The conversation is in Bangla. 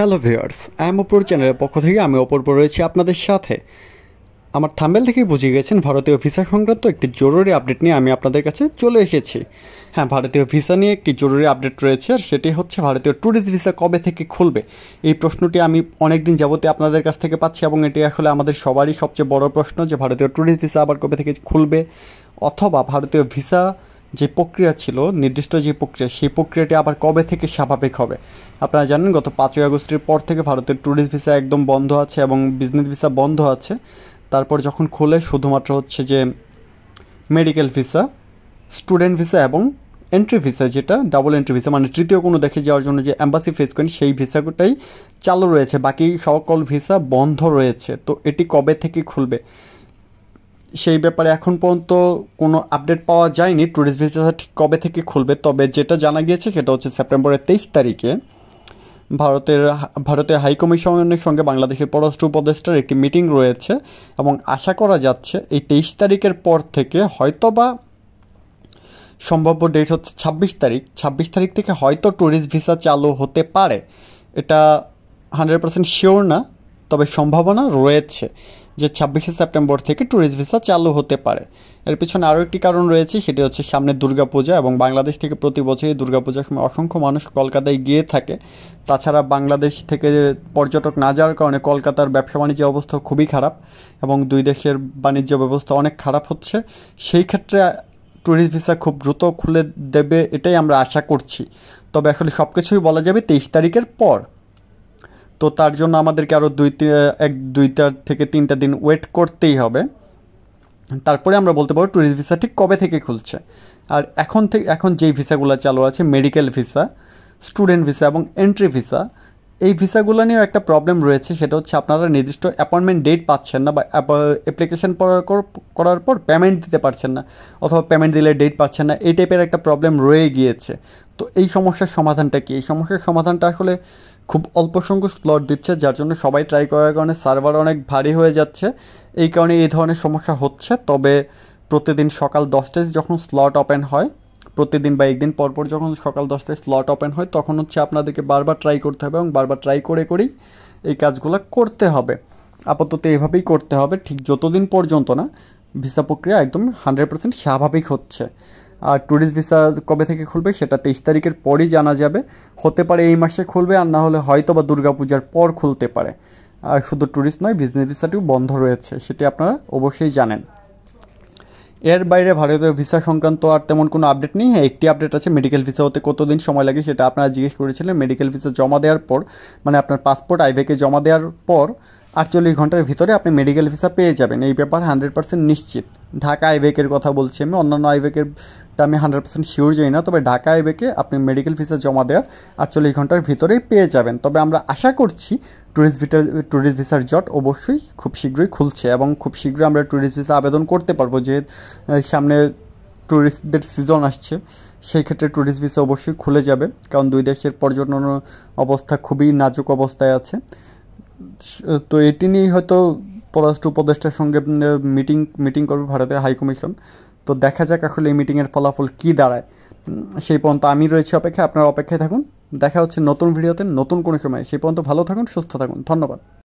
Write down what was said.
হ্যালো ভিউয়ার্স আই এম অপর চ্যানেলের পক্ষ থেকে আমি অপূর্ব রয়েছি আপনাদের সাথে আমার থাম্বেল থেকে বুঝিয়ে গেছেন ভারতীয় ভিসা সংক্রান্ত একটি জরুরি আপডেট নিয়ে আমি আপনাদের কাছে চলে এসেছি হ্যাঁ ভারতীয় ভিসা নিয়ে একটি জরুরি আপডেট রয়েছে আর সেটি হচ্ছে ভারতীয় ট্যুরিস্ট ভিসা কবে থেকে খুলবে এই প্রশ্নটি আমি অনেক দিন যাবতে আপনাদের কাছ থেকে পাচ্ছি এবং এটি আসলে আমাদের সবারই সবচেয়ে বড় প্রশ্ন যে ভারতীয় ট্যুরিস্ট ভিসা আবার কবে থেকে খুলবে অথবা ভারতীয় ভিসা যে প্রক্রিয়া ছিল নির্দিষ্ট যে প্রক্রিয়া সেই প্রক্রিয়াটি আবার কবে থেকে স্বাভাবিক হবে আপনারা জানেন গত পাঁচই আগস্টের পর থেকে ভারতের ট্যুরিস্ট ভিসা একদম বন্ধ আছে এবং বিজনেস ভিসা বন্ধ আছে তারপর যখন খোলে শুধুমাত্র হচ্ছে যে মেডিকেল ভিসা স্টুডেন্ট ভিসা এবং এন্ট্রি ভিসা যেটা ডাবল এন্ট্রি ভিসা মানে তৃতীয় কোনো দেখে যাওয়ার জন্য যে অ্যাম্বাসি ফেস করেন সেই ভিসাটাই চালু রয়েছে বাকি সকল ভিসা বন্ধ রয়েছে তো এটি কবে থেকে খুলবে সেই ব্যাপারে এখন পর্যন্ত কোনো আপডেট পাওয়া যায়নি ট্যুরিস্ট ভিসা ঠিক কবে থেকে খুলবে তবে যেটা জানা গিয়েছে সেটা হচ্ছে সেপ্টেম্বরের তেইশ তারিখে ভারতের ভারতের হাইকমিশনের সঙ্গে বাংলাদেশের পররাষ্ট্র উপদেষ্টার একটি মিটিং রয়েছে এবং আশা করা যাচ্ছে এই তেইশ তারিখের পর থেকে হয়তোবা সম্ভাব্য ডেট হচ্ছে ছাব্বিশ তারিখ ছাব্বিশ তারিখ থেকে হয়তো ট্যুরিস্ট ভিসা চালু হতে পারে এটা হান্ড্রেড পার্সেন্ট শিওর না তবে সম্ভাবনা রয়েছে যে ছাব্বিশে সেপ্টেম্বর থেকে ট্যুরিস্ট ভিসা চালু হতে পারে এর পিছনে আরও একটি কারণ রয়েছে সেটি হচ্ছে সামনে দুর্গাপূজা এবং বাংলাদেশ থেকে প্রতি বছরই দুর্গাপূজার সময় অসংখ্য মানুষ কলকাতায় গিয়ে থাকে তাছাড়া বাংলাদেশ থেকে পর্যটক না যাওয়ার কারণে কলকাতার ব্যবসা বাণিজ্য অবস্থা খুবই খারাপ এবং দুই দেশের বাণিজ্য ব্যবস্থা অনেক খারাপ হচ্ছে সেই ক্ষেত্রে ট্যুরিস্ট ভিসা খুব দ্রুত খুলে দেবে এটাই আমরা আশা করছি তবে আসলে সব কিছুই বলা যাবে তেইশ তারিখের পর তো তার জন্য আমাদেরকে আরও দুই এক দুইটার থেকে তিনটা দিন ওয়েট করতেই হবে তারপরে আমরা বলতে পারবো ট্যুরিস্ট ভিসা ঠিক কবে থেকে খুলছে আর এখন থেকে এখন যেই ভিসাগুলো চালু আছে মেডিকেল ভিসা স্টুডেন্ট ভিসা এবং এন্ট্রি ভিসা এই ভিসাগুলো নিয়েও একটা প্রবলেম রয়েছে সেটা হচ্ছে আপনারা নির্দিষ্ট অ্যাপয়েন্টমেন্ট ডেট পাচ্ছেন না বা অ্যাপ্লিকেশন করার পর পেমেন্ট দিতে পারছেন না অথবা পেমেন্ট দিলে ডেট পাচ্ছেন না এই টাইপের একটা প্রবলেম রয়ে গিয়েছে তো এই সমস্যার সমাধানটা কি এই সমস্যার সমাধানটা আসলে খুব অল্প সংখ্যক স্লট দিচ্ছে যার জন্য সবাই ট্রাই করার কারণে সার্ভার অনেক ভারী হয়ে যাচ্ছে এই কারণে এই ধরনের সমস্যা হচ্ছে তবে প্রতিদিন সকাল দশটায় যখন স্লট ওপেন হয় প্রতিদিন বা একদিন পরপর যখন সকাল দশটায় স্লট ওপেন হয় তখন হচ্ছে আপনাদেরকে বারবার ট্রাই করতে হবে এবং বারবার ট্রাই করে করেই এই কাজগুলো করতে হবে আপাতত এভাবেই করতে হবে ঠিক যতদিন পর্যন্ত না ভিসা প্রক্রিয়া একদম হান্ড্রেড পার্সেন্ট স্বাভাবিক হচ্ছে আর ট্যুরিস্ট ভিসা কবে থেকে খুলবে সেটা তেইশ তারিখের পরই জানা যাবে হতে পারে এই মাসে খুলবে আর না হলে হয়তো বা দুর্গাপূজার পর খুলতে পারে আর শুধু ট্যুরিস্ট নয় বিজনেস ভিসাটিও বন্ধ রয়েছে সেটি আপনারা অবশ্যই জানেন এর বাইরে ভারতীয় ভিসা সংক্রান্ত আর তেমন কোনো আপডেট নেই হ্যাঁ একটি আপডেট আছে মেডিকেল ভিসা হতে কতদিন সময় লাগে সেটা আপনারা জিজ্ঞেস করেছিলেন মেডিকেল ভিসা জমা দেওয়ার পর মানে আপনার পাসপোর্ট আইভেকে জমা দেওয়ার পর আটচল্লিশ ঘন্টার ভিতরে আপনি মেডিকেল ভিসা পেয়ে যাবেন এই ব্যাপার হান্ড্রেড পার্সেন্ট নিশ্চিত ঢাকা আইবেকের কথা বলছি আমি অন্যান্য আইবেকেরটা আমি হান্ড্রেড পার্সেন্ট শিওর যাই না তবে ঢাকা আইবেকে আপনি মেডিকেল ভিসা জমা দেওয়ার আটচল্লিশ ঘন্টার ভিতরেই পেয়ে যাবেন তবে আমরা আশা করছি ট্যুরিস্ট ভিটার ট্যুরিস্ট ভিসার জট অবশ্যই খুব শীঘ্রই খুলছে এবং খুব শীঘ্রই আমরা ট্যুরিস্ট ভিসা আবেদন করতে পারবো যে সামনে ট্যুরিস্টদের সিজন আসছে সেই ক্ষেত্রে ট্যুরিস্ট ভিসা অবশ্যই খুলে যাবে কারণ দুই দেশের পর্যটন অবস্থা খুবই নাজুক অবস্থায় আছে তো এটি নিয়েই হয়তো পররাষ্ট্র উপদেষ্টার সঙ্গে মিটিং মিটিং করবে ভারতের হাই কমিশন তো দেখা যাক আসলে এই মিটিংয়ের ফলাফল কী দাঁড়ায় সেই পর্যন্ত আমি রয়েছি অপেক্ষা আপনারা অপেক্ষায় থাকুন দেখা হচ্ছে নতুন ভিডিওতে নতুন কোনো সময় সেই পর্যন্ত ভালো থাকুন সুস্থ থাকুন ধন্যবাদ